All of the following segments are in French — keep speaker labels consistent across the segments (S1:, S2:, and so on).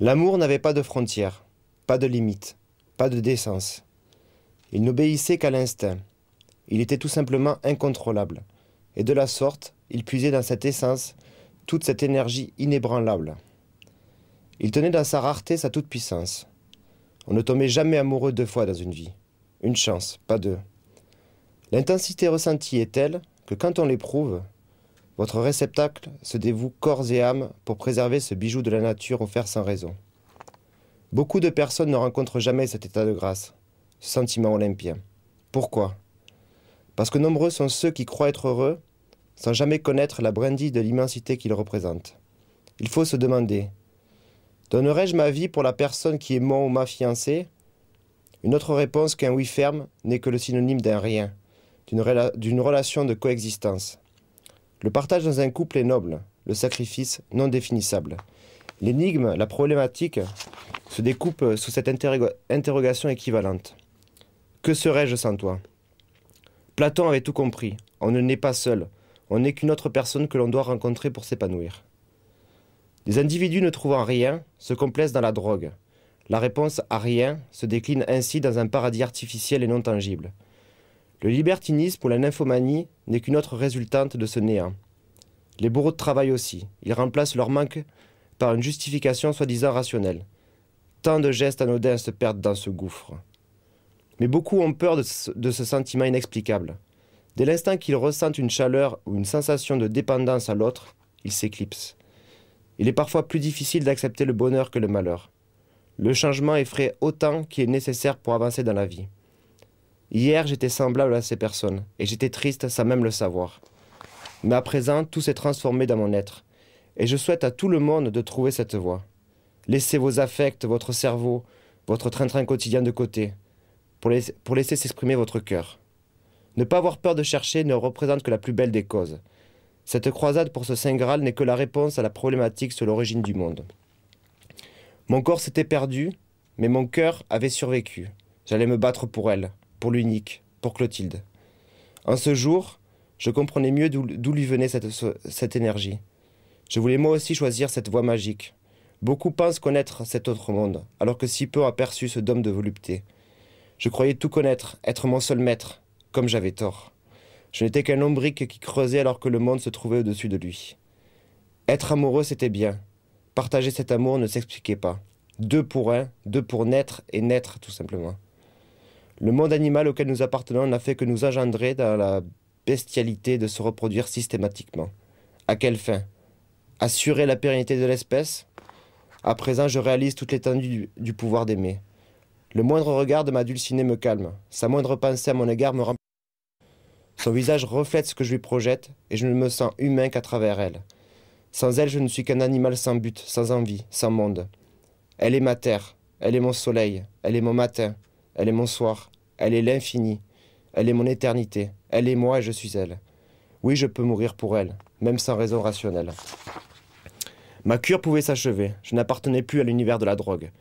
S1: L'amour n'avait pas de frontières, pas de limites, pas de décence. Il n'obéissait qu'à l'instinct. Il était tout simplement incontrôlable. Et de la sorte, il puisait dans cette essence toute cette énergie inébranlable. Il tenait dans sa rareté sa toute-puissance. On ne tombait jamais amoureux deux fois dans une vie. Une chance, pas deux. L'intensité ressentie est telle que quand on l'éprouve, votre réceptacle se dévoue corps et âme pour préserver ce bijou de la nature offert sans raison. Beaucoup de personnes ne rencontrent jamais cet état de grâce, ce sentiment olympien. Pourquoi Parce que nombreux sont ceux qui croient être heureux sans jamais connaître la brindille de l'immensité qu'ils représentent. Il faut se demander, donnerais-je ma vie pour la personne qui est mon ou ma fiancée Une autre réponse qu'un oui ferme n'est que le synonyme d'un rien, d'une relation de coexistence. Le partage dans un couple est noble, le sacrifice non définissable. L'énigme, la problématique, se découpe sous cette interrogation équivalente. Que serais-je sans toi Platon avait tout compris. On ne naît pas seul. On n'est qu'une autre personne que l'on doit rencontrer pour s'épanouir. Des individus ne trouvant rien se complaisent dans la drogue. La réponse à rien se décline ainsi dans un paradis artificiel et non tangible. Le libertinisme ou la nymphomanie n'est qu'une autre résultante de ce néant. Les bourreaux de travail aussi. Ils remplacent leur manque par une justification soi-disant rationnelle. Tant de gestes anodins se perdent dans ce gouffre. Mais beaucoup ont peur de ce, sentiment inexplicable. Dès l'instant qu'ils ressentent une chaleur ou une sensation de dépendance à l'autre, ils s'éclipsent. Il est parfois plus difficile d'accepter le bonheur que le malheur. Le changement effraie autant qu'il est nécessaire pour avancer dans la vie. Hier, j'étais semblable à ces personnes, et j'étais triste sans même le savoir. Mais à présent, tout s'est transformé dans mon être, et je souhaite à tout le monde de trouver cette voie. Laissez vos affects, votre cerveau, votre train-train quotidien de côté, pour, laisser, s'exprimer votre cœur. Ne pas avoir peur de chercher ne représente que la plus belle des causes. Cette croisade pour ce Saint Graal n'est que la réponse à la problématique sur l'origine du monde. Mon corps s'était perdu, mais mon cœur avait survécu. J'allais me battre pour elle pour l'unique, pour Clotilde. En ce jour, je comprenais mieux d'où lui venait cette, énergie. Je voulais moi aussi choisir cette voie magique. Beaucoup pensent connaître cet autre monde, alors que si peu ont aperçu ce dôme de volupté. Je croyais tout connaître, être mon seul maître, comme j'avais tort. Je n'étais qu'un lombrique qui creusait alors que le monde se trouvait au-dessus de lui. Être amoureux, c'était bien. Partager cet amour ne s'expliquait pas. Deux pour un, deux pour naître et naître, tout simplement. Le monde animal auquel nous appartenons n'a fait que nous engendrer dans la bestialité de se reproduire systématiquement. À quelle fin Assurer la pérennité de l'espèce À présent, je réalise toute l'étendue du, pouvoir d'aimer. Le moindre regard de ma dulcinée me calme. Sa moindre pensée à mon égard me remplit. Son visage reflète ce que je lui projette et je ne me sens humain qu'à travers elle. Sans elle, je ne suis qu'un animal sans but, sans envie, sans monde. Elle est ma terre, elle est mon soleil, elle est mon matin, elle est mon soir, elle est l'infini, elle est mon éternité, elle est moi et je suis elle. Oui, je peux mourir pour elle, même sans raison rationnelle. Ma cure pouvait s'achever, je n'appartenais plus à l'univers de la drogue.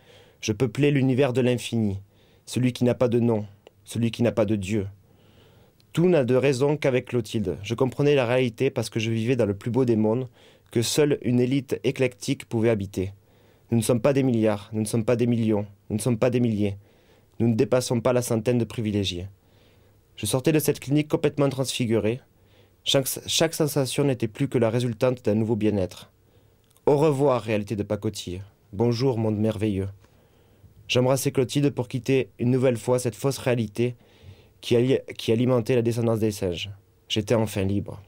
S1: Je peuplais l'univers de l'infini, celui qui n'a pas de nom, celui qui n'a pas de Dieu. Tout n'a de raison qu'avec Clotilde. Je comprenais la réalité parce que je vivais dans le plus beau des mondes, que seule une élite éclectique pouvait habiter. Nous ne sommes pas des milliards, nous ne sommes pas des millions, nous ne sommes pas des milliers. Nous ne dépassons pas la centaine de privilégiés. Je sortais de cette clinique complètement transfigurée. Chaque, sensation n'était plus que la résultante d'un nouveau bien-être. Au revoir, réalité de pacotille. Bonjour, monde merveilleux. J'embrassais Clotilde pour quitter une nouvelle fois cette fausse réalité qui alimentait la descendance des singes. J'étais enfin libre.